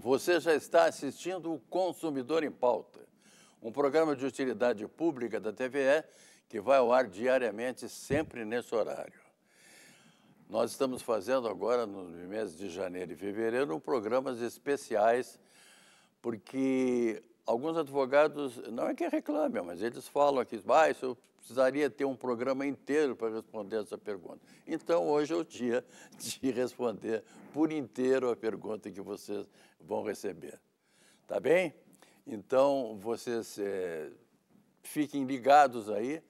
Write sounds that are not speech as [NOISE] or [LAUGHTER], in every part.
Você já está assistindo o Consumidor em Pauta, um programa de utilidade pública da TVE que vai ao ar diariamente, sempre nesse horário. Nós estamos fazendo agora, nos meses de janeiro e fevereiro, programas especiais, porque alguns advogados, não é que reclamam, mas eles falam aqui, ah, isso precisaria ter um programa inteiro para responder essa pergunta. Então, hoje é o dia [LAUGHS] de responder por inteiro a pergunta que vocês vão receber. Tá bem? Então, vocês é, fiquem ligados aí,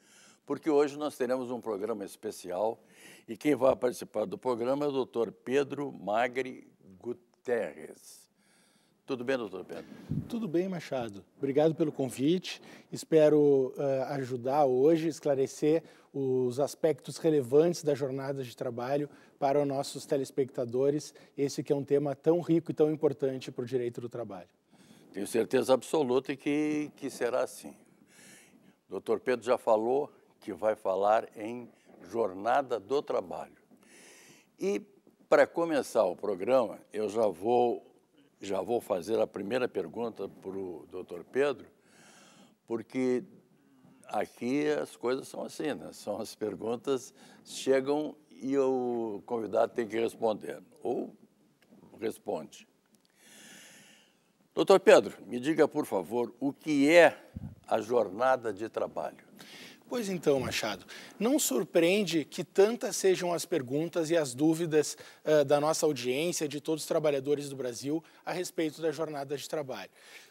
porque hoje nós teremos um programa especial e quem vai participar do programa é o doutor Pedro Magri Guterres. Tudo bem, doutor Pedro? Tudo bem, Machado. Obrigado pelo convite. Espero uh, ajudar hoje, esclarecer os aspectos relevantes da jornada de trabalho para os nossos telespectadores. Esse que é um tema tão rico e tão importante para o direito do trabalho. Tenho certeza absoluta que, que será assim. Doutor Pedro já falou que vai falar em jornada do trabalho. E, para começar o programa, eu já vou já vou fazer a primeira pergunta para o doutor Pedro, porque aqui as coisas são assim, né? São as perguntas chegam e o convidado tem que responder, ou responde. Doutor Pedro, me diga, por favor, o que é a jornada de trabalho? Pois então, Machado, não surpreende que tantas sejam as perguntas e as dúvidas uh, da nossa audiência, de todos os trabalhadores do Brasil, a respeito da jornada de trabalho.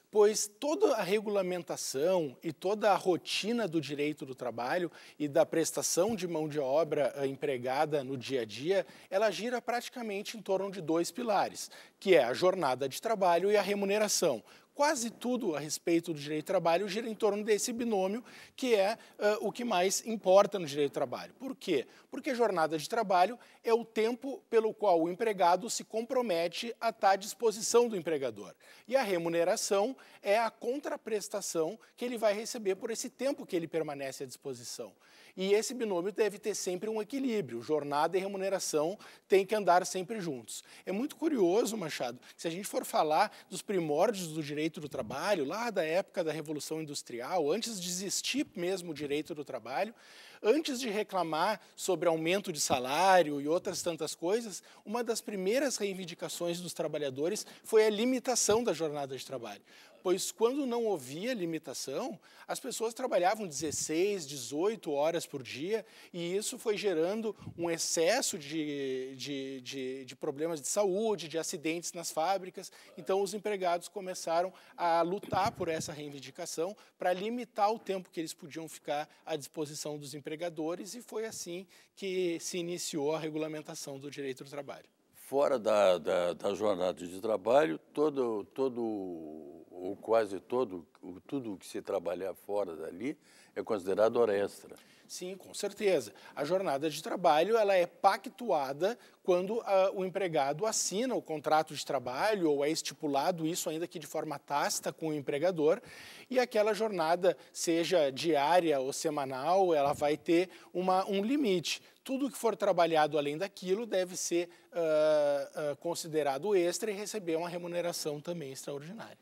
Pois toda a regulamentação e toda a rotina do direito do trabalho e da prestação de mão de obra empregada no dia a dia, ela gira praticamente em torno de dois pilares, que é a jornada de trabalho e a remuneração quase tudo a respeito do direito do trabalho gira em torno desse binômio, que é uh, o que mais importa no direito do trabalho. Por quê? Porque jornada de trabalho é o tempo pelo qual o empregado se compromete a estar à disposição do empregador. E a remuneração é a contraprestação que ele vai receber por esse tempo que ele permanece à disposição. E esse binômio deve ter sempre um equilíbrio. Jornada e remuneração têm que andar sempre juntos. É muito curioso, Machado, se a gente for falar dos primórdios do direito do trabalho, lá da época da Revolução Industrial, antes de existir mesmo o direito do trabalho, antes de reclamar sobre aumento de salário e outras tantas coisas, uma das primeiras reivindicações dos trabalhadores foi a limitação da jornada de trabalho pois quando não havia limitação, as pessoas trabalhavam 16, 18 horas por dia e isso foi gerando um excesso de, de, de, de problemas de saúde, de acidentes nas fábricas. Então, os empregados começaram a lutar por essa reivindicação para limitar o tempo que eles podiam ficar à disposição dos empregadores e foi assim que se iniciou a regulamentação do direito do trabalho fora da, da, da, jornada de trabalho, todo, todo ou quase todo, tudo que se trabalhar fora dali é considerado extra? Sim, com certeza. A jornada de trabalho ela é pactuada quando a, ah, o empregado assina o contrato de trabalho ou é estipulado isso ainda que de forma tácita com o empregador e aquela jornada seja diária ou semanal ela vai ter uma, um limite tudo que for trabalhado além daquilo deve ser uh, uh, considerado extra e receber uma remuneração também extraordinária.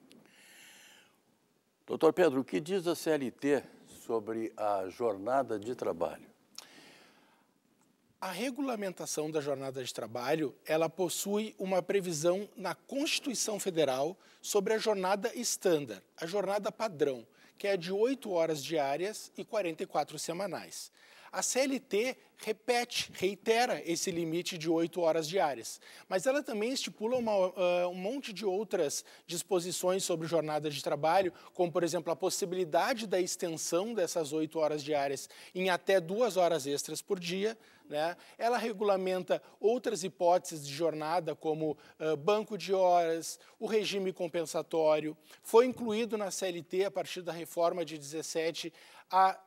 Doutor Pedro, o que diz a CLT sobre a jornada de trabalho? A regulamentação da jornada de trabalho, ela possui uma previsão na Constituição Federal sobre a jornada estándar, a jornada padrão, que é de 8 horas diárias e 44 semanais. A CLT repete, reitera esse limite de oito horas diárias, mas ela também estipula uma, uh, um monte de outras disposições sobre jornada de trabalho, como, por exemplo, a possibilidade da extensão dessas oito horas diárias em até duas horas extras por dia. Né? Ela regulamenta outras hipóteses de jornada, como uh, banco de horas, o regime compensatório. Foi incluído na CLT, a partir da reforma de 17, a,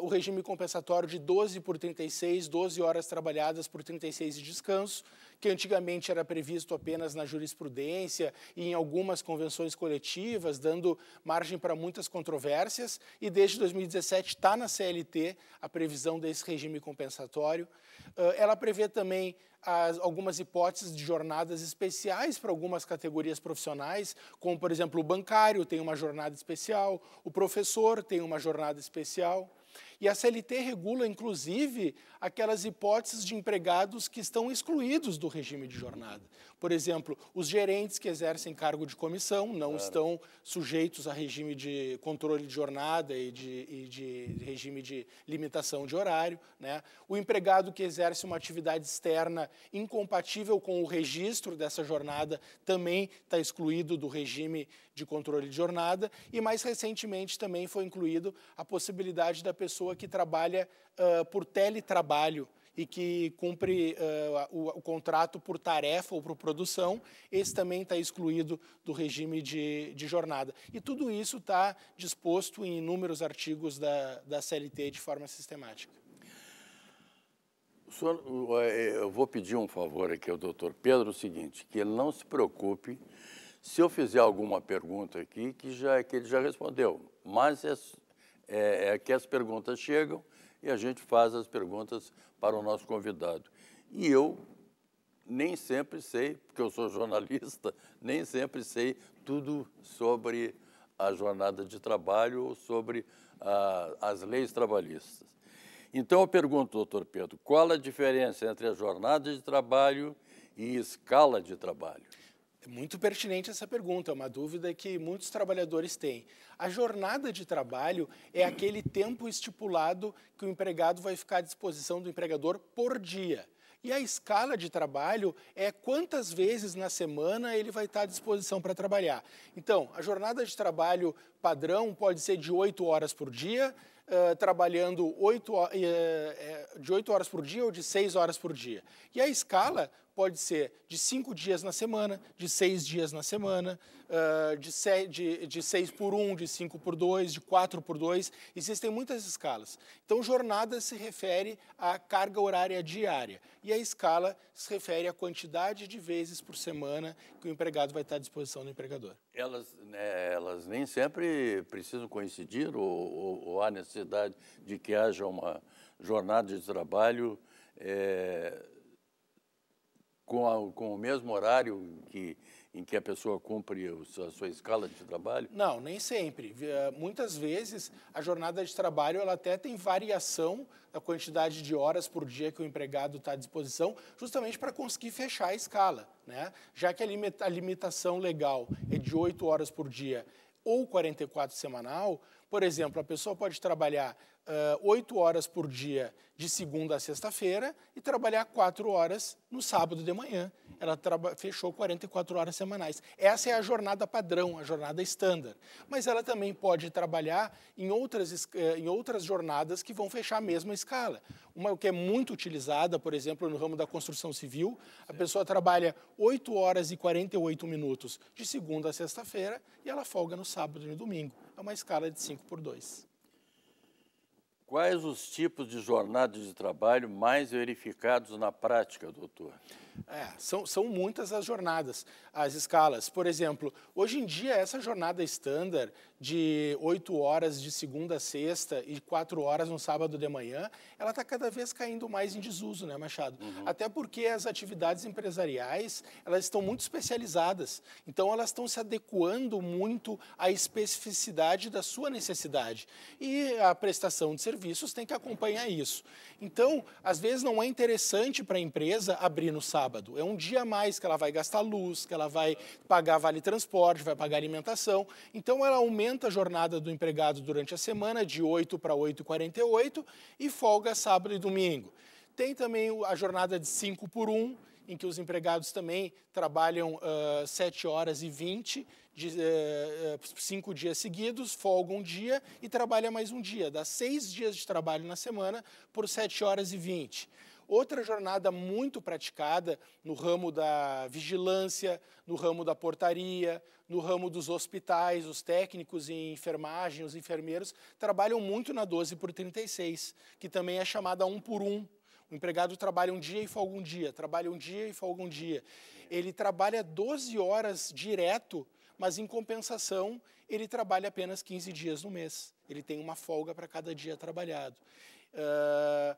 uh, o regime compensatório de 12 por 36, 12 horas trabalhadas por 36 de descanso, que antigamente era previsto apenas na jurisprudência e em algumas convenções coletivas, dando margem para muitas controvérsias, e desde 2017 está na CLT a previsão desse regime compensatório. Uh, ela prevê também as, algumas hipóteses de jornadas especiais para algumas categorias profissionais, como, por exemplo, o bancário tem uma jornada especial, o professor tem uma jornada especial. E a CLT regula, inclusive, aquelas hipóteses de empregados que estão excluídos do regime de jornada. Por exemplo, os gerentes que exercem cargo de comissão não claro. estão sujeitos a regime de controle de jornada e de, e de regime de limitação de horário. Né? O empregado que exerce uma atividade externa incompatível com o registro dessa jornada também está excluído do regime de controle de jornada. E mais recentemente também foi incluído a possibilidade da pessoa pessoa que trabalha uh, por teletrabalho e que cumpre uh, o, o, contrato por tarefa ou por produção, esse também está excluído do regime de, de jornada. E tudo isso está disposto em inúmeros artigos da, da CLT de forma sistemática. Senhor, é, é, eu vou pedir um favor aqui ao doutor Pedro, o seguinte, que ele não se preocupe se eu fizer alguma pergunta aqui que, já, que ele já respondeu, mas é é, é que as perguntas chegam e a gente faz as perguntas para o nosso convidado. E eu nem sempre sei, porque eu sou jornalista, [LAUGHS] nem sempre sei tudo sobre a jornada de trabalho ou sobre ah, as leis trabalhistas. Então eu pergunto, doutor Pedro, qual a diferença entre a jornada de trabalho e escala de trabalho? É muito pertinente essa pergunta, é uma dúvida que muitos trabalhadores têm. A jornada de trabalho é aquele tempo estipulado que o empregado vai ficar à disposição do empregador por dia. E a escala de trabalho é quantas vezes na semana ele vai estar à disposição para trabalhar. Então, a jornada de trabalho padrão pode ser de 8 horas por dia, Uh, trabalhando 8, uh, eh, eh, de 8 horas por dia ou de 6 horas por dia. E a escala pode ser de cinco dias na semana, de seis dias na semana, ah, de, se, de, de seis por um, de cinco por dois, de quatro por dois. Existem muitas escalas. Então, jornada se refere à carga horária diária e a escala se refere à quantidade de vezes por semana que o empregado vai estar à disposição do empregador. Elas, né, elas nem sempre precisam coincidir ou, ou, ou há necessidade de que haja uma jornada de trabalho é, com, a, com o mesmo horário que, em que a pessoa cumpre a sua escala de trabalho? Não, nem sempre. Eh, muitas vezes a jornada de trabalho ela até tem variação da quantidade de horas por dia que o empregado está à disposição, justamente para conseguir fechar a escala. Né? Já que a limitação legal é de 8 horas por dia ou 44 semanal, por exemplo, a pessoa pode trabalhar oito uh, horas por dia de segunda a sexta-feira e trabalhar quatro horas no sábado de manhã ela fechou 44 horas semanais. Essa é a jornada padrão, a jornada estándar. Mas ela também pode trabalhar em outras, eh, em outras jornadas que vão fechar a mesma escala. Uma que é muito utilizada, por exemplo, no ramo da construção civil, a pessoa trabalha 8 horas e 48 minutos de segunda a sexta-feira e ela folga no sábado e no domingo. É uma escala de 5 por 2. Quais os tipos de jornadas de trabalho mais verificados na prática, doutor? É, são, são muitas as jornadas, as escalas. Por exemplo, hoje em dia, essa jornada standard de 8 horas de segunda a sexta e 4 horas no sábado de manhã, ela está cada vez caindo mais em desuso, né, Machado? Uhum. Até porque as atividades empresariais, elas estão muito especializadas. Então, elas estão se adequando muito à especificidade da sua necessidade. E a prestação de serviços tem que acompanhar isso. Então, às vezes não é interessante para a empresa abrir no sábado. É um dia a mais que ela vai gastar luz, que ela vai pagar vale transporte, vai pagar alimentação. Então, ela aumenta aumenta a jornada do empregado durante a semana de 8 para 8,48 e folga sábado e domingo. Tem também a jornada de 5 por 1, em que os empregados também trabalham uh, 7 horas e 20, de, uh, cinco dias seguidos, folga um dia e trabalha mais um dia. Dá seis dias de trabalho na semana por 7 horas e 20. Outra jornada muito praticada no ramo da vigilância, no ramo da portaria, no ramo dos hospitais, os técnicos em enfermagem, os enfermeiros, trabalham muito na 12 por 36, que também é chamada um por um. O empregado trabalha um dia e folga um dia, trabalha um dia e folga um dia. Ele trabalha 12 horas direto, mas em compensação, ele trabalha apenas 15 dias no mês. Ele tem uma folga para cada dia trabalhado. Uh,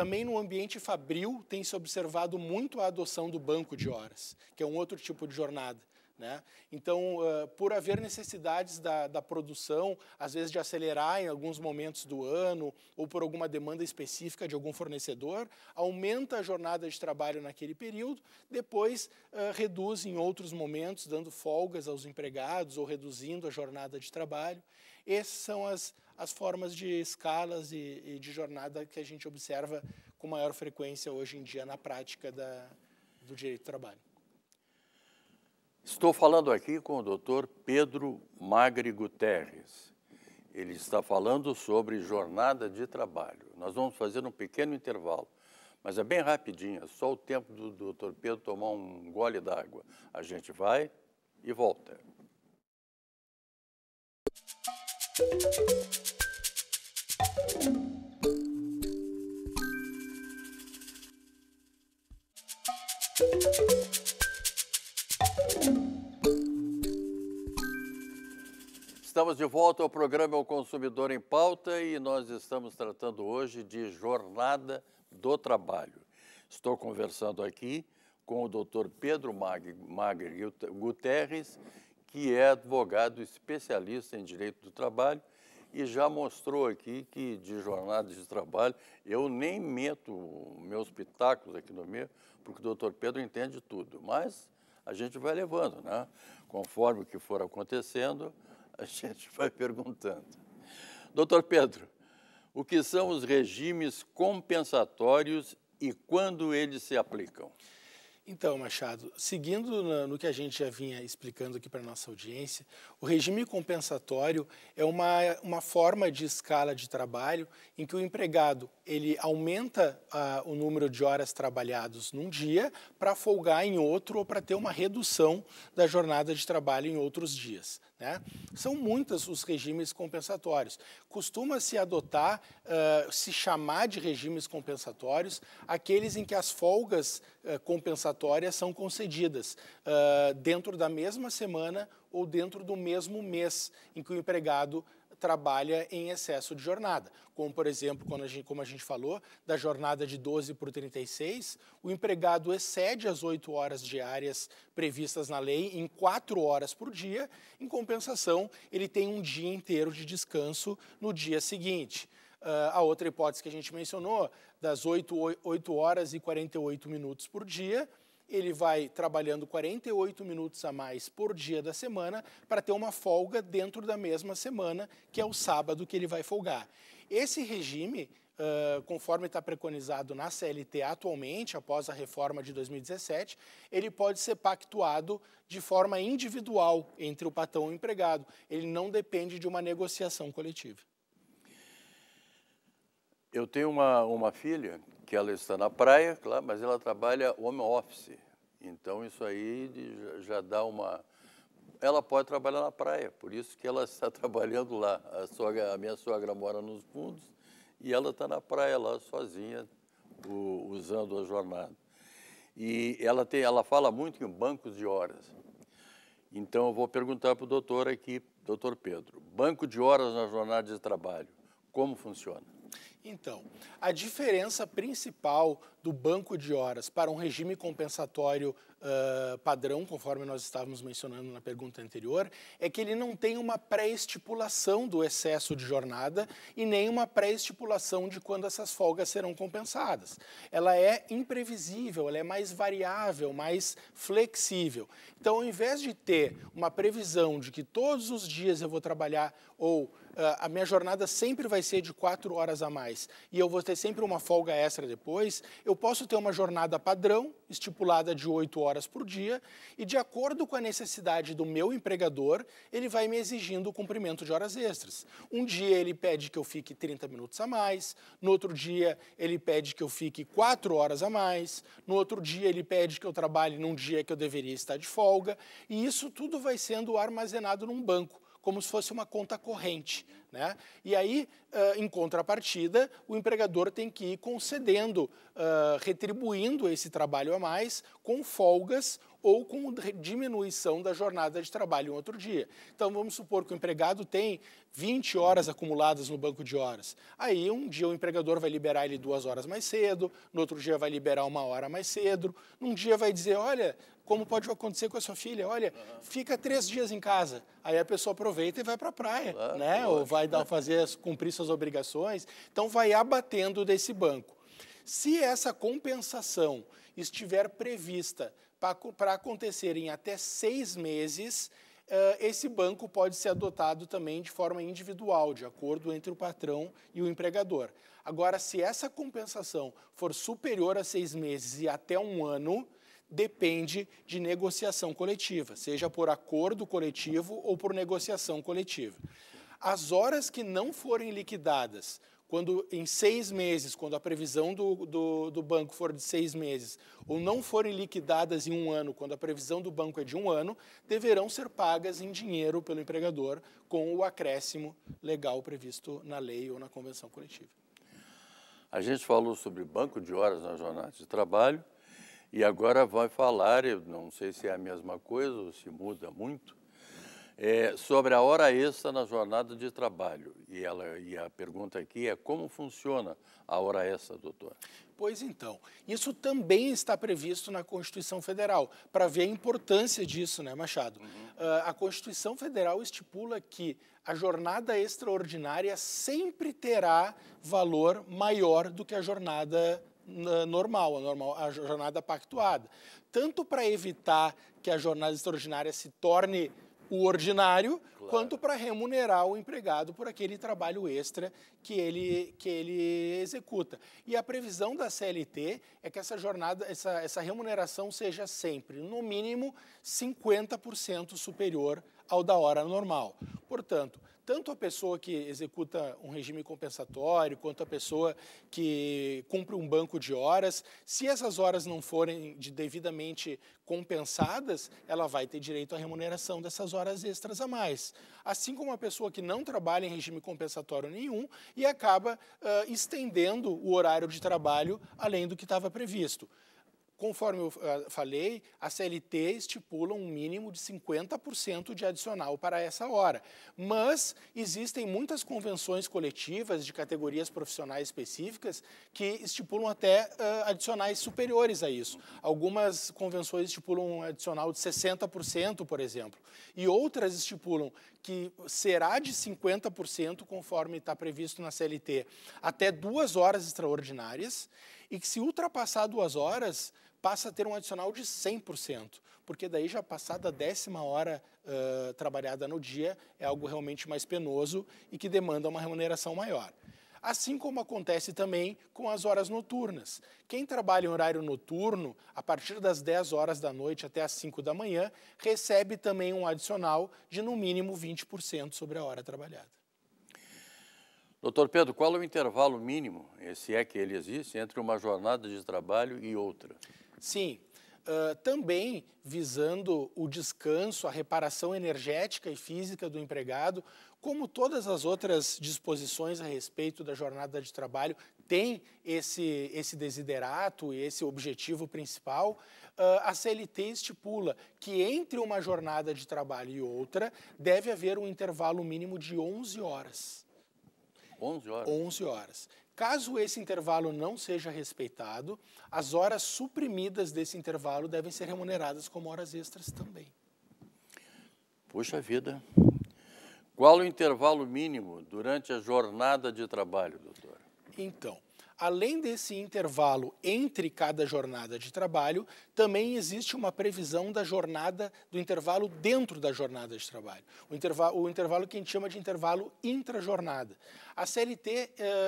também no ambiente fabril tem se observado muito a adoção do banco de horas, que é um outro tipo de jornada. Né? Então, uh, por haver necessidades da, da, produção, às vezes de acelerar em alguns momentos do ano ou por alguma demanda específica de algum fornecedor, aumenta a jornada de trabalho naquele período, depois uh, reduz em outros momentos, dando folgas aos empregados ou reduzindo a jornada de trabalho. Essas são as, as formas de escalas e, e, de jornada que a gente observa com maior frequência hoje em dia na prática da, do direito do trabalho. Estou falando aqui com o doutor Pedro Magri Guterres. Ele está falando sobre jornada de trabalho. Nós vamos fazer um pequeno intervalo, mas é bem rapidinho, é só o tempo do doutor Pedro tomar um gole d'água. A gente vai e volta. Música Estamos de volta ao programa O Consumidor em Pauta e nós estamos tratando hoje de jornada do trabalho. Estou conversando aqui com o doutor Pedro Magri Guterres, que é advogado especialista em direito do trabalho e já mostrou aqui que de jornadas de trabalho eu nem meto meus pitacos aqui no meio, porque o doutor Pedro entende tudo, mas a gente vai levando, né? Conforme o que for acontecendo, a gente vai perguntando. Doutor Pedro, o que são os regimes compensatórios e quando eles se aplicam? Então, Machado, seguindo no que a gente já vinha explicando aqui para a nossa audiência, o regime compensatório é uma, uma forma de escala de trabalho em que o empregado ele aumenta ah, o número de horas trabalhadas num dia para folgar em outro ou para ter uma redução da jornada de trabalho em outros dias. Né? São muitos os regimes compensatórios. Costuma-se adotar, uh, se chamar de regimes compensatórios, aqueles em que as folgas uh, compensatórias são concedidas uh, dentro da mesma semana ou dentro do mesmo mês em que o empregado trabalha em excesso de jornada. Como, por exemplo, quando a gente, como a gente falou, da jornada de 12 por 36, o empregado excede as 8 horas diárias previstas na lei em 4 horas por dia. Em compensação, ele tem um dia inteiro de descanso no dia seguinte. Uh, a outra hipótese que a gente mencionou, das 8, 8 horas e 48 minutos por dia, ele vai trabalhando 48 minutos a mais por dia da semana para ter uma folga dentro da mesma semana, que é o sábado que ele vai folgar. Esse regime, uh, conforme está preconizado na CLT atualmente, após a reforma de 2017, ele pode ser pactuado de forma individual entre o patrão e o empregado. Ele não depende de uma negociação coletiva. Eu tenho uma, uma filha que ela está na praia, claro, mas ela trabalha home office. Então isso aí já dá uma. Ela pode trabalhar na praia, por isso que ela está [LAUGHS] trabalhando lá. A, sogra, a minha sogra mora nos fundos e ela está na praia lá sozinha, o, usando a jornada. E ela, tem, ela fala muito em bancos de horas. Então eu vou perguntar para o doutor aqui, doutor Pedro, banco de horas na jornada de trabalho, como funciona? Então, a diferença principal do banco de horas para um regime compensatório uh, padrão, conforme nós estávamos mencionando na pergunta anterior, é que ele não tem uma pré-estipulação do excesso de jornada e nem uma pré-estipulação de quando essas folgas serão compensadas. Ela é imprevisível, ela é mais variável, mais flexível. Então, ao invés de ter uma previsão de que todos os dias eu vou trabalhar ou ah, a minha jornada sempre vai ser de quatro horas a mais e eu vou ter sempre uma folga extra depois, eu posso ter uma jornada padrão, estipulada de oito horas por dia, e de acordo com a necessidade do meu empregador, ele vai me exigindo o cumprimento de horas extras. Um dia ele pede que eu fique 30 minutos a mais, no outro dia ele pede que eu fique quatro horas a mais, no outro dia ele pede que eu trabalhe num dia que eu deveria estar de folga, e isso tudo vai sendo armazenado num banco como se fosse uma conta corrente. Né? E aí, em contrapartida, o empregador tem que ir concedendo, retribuindo esse trabalho a mais com folgas ou com diminuição da jornada de trabalho em outro dia. Então, vamos supor que o empregado tem 20 horas acumuladas no banco de horas. Aí, um dia o empregador vai liberar ele duas horas mais cedo, no outro dia vai liberar uma hora mais cedo, num dia vai dizer, olha, como pode acontecer com a sua filha. Olha, uhum. fica três dias em casa. Aí a pessoa aproveita e vai para a praia, né? Ou vai dar, [LAUGHS] fazer cumprir suas obrigações. Então, vai abatendo desse banco. Se essa compensação estiver prevista para acontecer em até seis meses, eh, esse banco pode ser adotado também de forma individual, de acordo entre o patrão e o empregador. Agora, se essa compensação for superior a seis meses e até um ano, depende de negociação coletiva, seja por acordo coletivo ou por negociação coletiva. As horas que não forem liquidadas, quando em seis meses, quando a previsão do, do, do, banco for de seis meses, ou não forem liquidadas em um ano, quando a previsão do banco é de um ano, deverão ser pagas em dinheiro pelo empregador com o acréscimo legal previsto na lei ou na convenção coletiva. A gente falou sobre banco de horas na jornada de trabalho. E agora vai falar, eu não sei se é a mesma coisa ou se muda muito, é, sobre a hora extra na jornada de trabalho. E, ela, e a pergunta aqui é como funciona a hora extra, doutor? Pois então, isso também está previsto na Constituição Federal, para ver a importância disso, né, Machado? Uhum. Uh, a Constituição Federal estipula que a jornada extraordinária sempre terá valor maior do que a jornada normal, a, normal, a jornada pactuada. Tanto para evitar que a jornada extraordinária se torne o ordinário, claro. quanto para remunerar o empregado por aquele trabalho extra que ele, que ele executa. E a previsão da CLT é que essa jornada, essa, essa remuneração seja sempre, no mínimo, 50% superior ao da hora normal. Portanto, tanto a pessoa que executa um regime compensatório, quanto a pessoa que cumpre um banco de horas, se essas horas não forem de devidamente compensadas, ela vai ter direito à remuneração dessas horas extras a mais. Assim como a pessoa que não trabalha em regime compensatório nenhum e acaba uh, estendendo o horário de trabalho além do que estava previsto. Conforme eu ah, falei, a CLT estipula um mínimo de 50% de adicional para essa hora. Mas existem muitas convenções coletivas de categorias profissionais específicas que estipulam até uh, adicionais superiores a isso. Algumas convenções estipulam um adicional de 60%, por exemplo, e outras estipulam que será de 50%, conforme está previsto na CLT, até duas horas extraordinárias, e que se ultrapassar duas horas, passa a ter um adicional de 100%, porque daí já passada a décima hora uh, trabalhada no dia é algo realmente mais penoso e que demanda uma remuneração maior. Assim como acontece também com as horas noturnas. Quem trabalha em horário noturno, a partir das 10 horas da noite até as 5 da manhã, recebe também um adicional de no mínimo 20% sobre a hora trabalhada. Doutor Pedro, qual é o intervalo mínimo, se é que ele existe, entre uma jornada de trabalho e outra? Sim. Uh, também visando o descanso, a reparação energética e física do empregado, como todas as outras disposições a respeito da jornada de trabalho têm esse, esse desiderato e esse objetivo principal, ah, a CLT estipula que entre uma jornada de trabalho e outra deve haver um intervalo mínimo de 11 horas. 11 horas. 11 horas. Caso esse intervalo não seja respeitado, as horas suprimidas desse intervalo devem ser remuneradas como horas extras também. Puxa vida. Qual o intervalo mínimo durante a jornada de trabalho, doutor? Então, além desse intervalo entre cada jornada de trabalho, também existe uma previsão da jornada, do intervalo dentro da jornada de trabalho. O intervalo, o intervalo que a gente chama de intervalo intrajornada. A CLT uh, eh,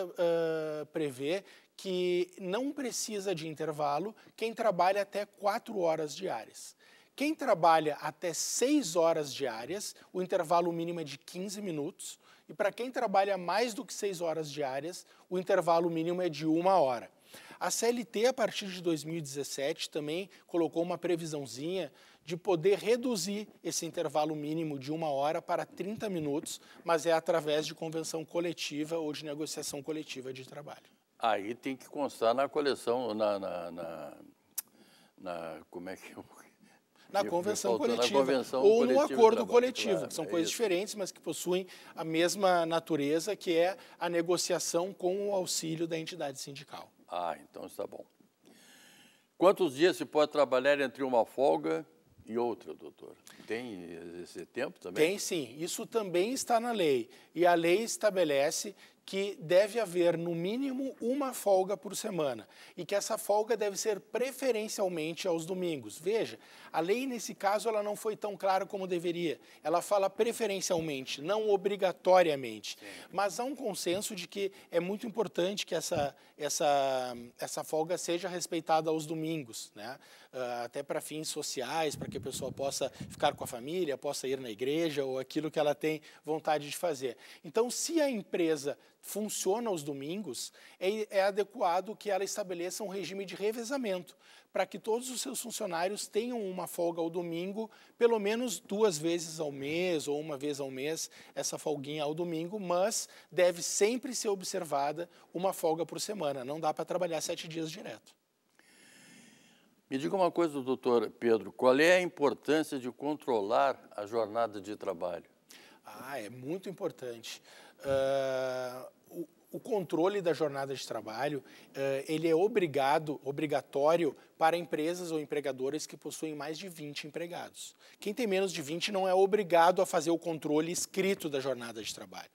uh, eh, prevê que não precisa de intervalo quem trabalha até quatro horas diárias. Quem trabalha até 6 horas diárias, o intervalo mínimo é de 15 minutos, e para quem trabalha mais do que seis horas diárias, o intervalo mínimo é de uma hora. A CLT, a partir de 2017, também colocou uma previsãozinha de poder reduzir esse intervalo mínimo de uma hora para 30 minutos, mas é através de convenção coletiva ou de negociação coletiva de trabalho. Aí tem que constar na coleção, na, na, na, na como é que eu na convenção coletiva. Na convenção ou no acordo coletivo, claro, que são é coisas isso. diferentes, mas que possuem a mesma natureza, que é a negociação com o auxílio da entidade sindical. Ah, então está bom. Quantos dias se pode trabalhar entre uma folga e outra, doutor? Tem esse tempo também? Tem sim. Isso também está na lei. E a lei estabelece que deve haver no mínimo uma folga por semana e que essa folga deve ser preferencialmente aos domingos. Veja, a lei, nesse caso, ela não foi tão clara como deveria. Ela fala preferencialmente, não obrigatoriamente. Mas há um consenso de que é muito importante que essa, essa, essa folga seja respeitada aos domingos, né? Uh, até para fins sociais, para que a pessoa possa ficar com a família, possa ir na igreja ou aquilo que ela tem vontade de fazer. Então, se a empresa funciona aos domingos, é, é adequado que ela estabeleça um regime de revezamento para que todos os seus funcionários tenham uma folga ao domingo, pelo menos duas vezes ao mês ou uma vez ao mês, essa folguinha ao domingo, mas deve sempre ser observada uma folga por semana. Não dá para trabalhar sete dias direto. Me diga uma coisa, doutor Pedro, qual é a importância de controlar a jornada de trabalho? Ah, é muito importante. Uh o controle da jornada de trabalho eh, ele é obrigado, obrigatório para empresas ou empregadores que possuem mais de 20 empregados. Quem tem menos de 20 não é obrigado a fazer o controle escrito da jornada de trabalho.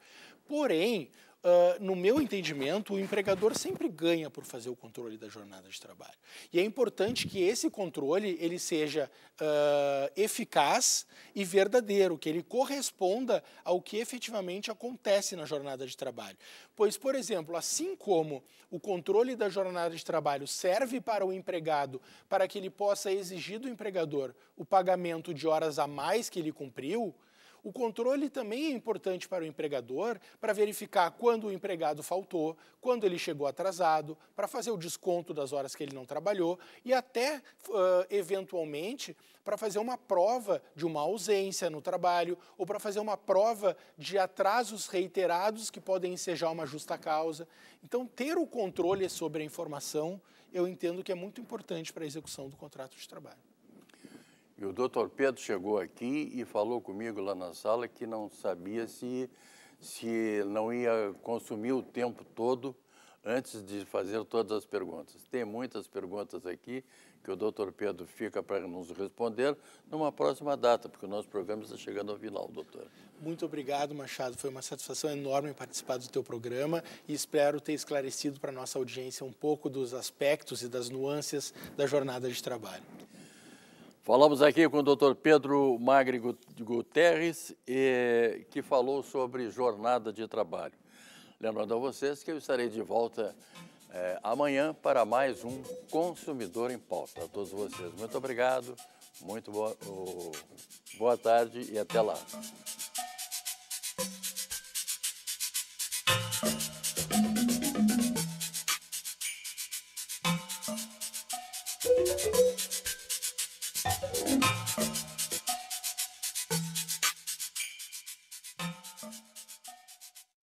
Porém, Uh, no meu entendimento, o empregador sempre ganha por fazer o controle da jornada de trabalho. E é importante que esse controle ele seja uh, eficaz e verdadeiro, que ele corresponda ao que efetivamente acontece na jornada de trabalho. Pois, por exemplo, assim como o controle da jornada de trabalho serve para o empregado para que ele possa exigir do empregador o pagamento de horas a mais que ele cumpriu, o controle também é importante para o empregador para verificar quando o empregado faltou, quando ele chegou atrasado, para fazer o desconto das horas que ele não trabalhou e até, uh, eventualmente, para fazer uma prova de uma ausência no trabalho ou para fazer uma prova de atrasos reiterados que podem ensejar uma justa causa. Então, ter o controle sobre a informação, eu entendo que é muito importante para a execução do contrato de trabalho. E o doutor Pedro chegou aqui e falou comigo lá na sala que não sabia se, se não ia consumir o tempo todo antes de fazer todas as perguntas. Tem muitas perguntas aqui que o doutor Pedro fica para nos responder numa próxima data, porque o nosso programa está chegando ao final, doutor. Muito obrigado, Machado. Foi uma satisfação enorme participar do teu programa e espero ter esclarecido para a nossa audiência um pouco dos aspectos e das nuances da jornada de trabalho. Falamos aqui com o doutor Pedro Magri Guterres, que falou sobre jornada de trabalho. Lembrando a vocês que eu estarei de volta é, amanhã para mais um Consumidor em Pauta. A todos vocês, muito obrigado, muito boa, boa tarde e até lá.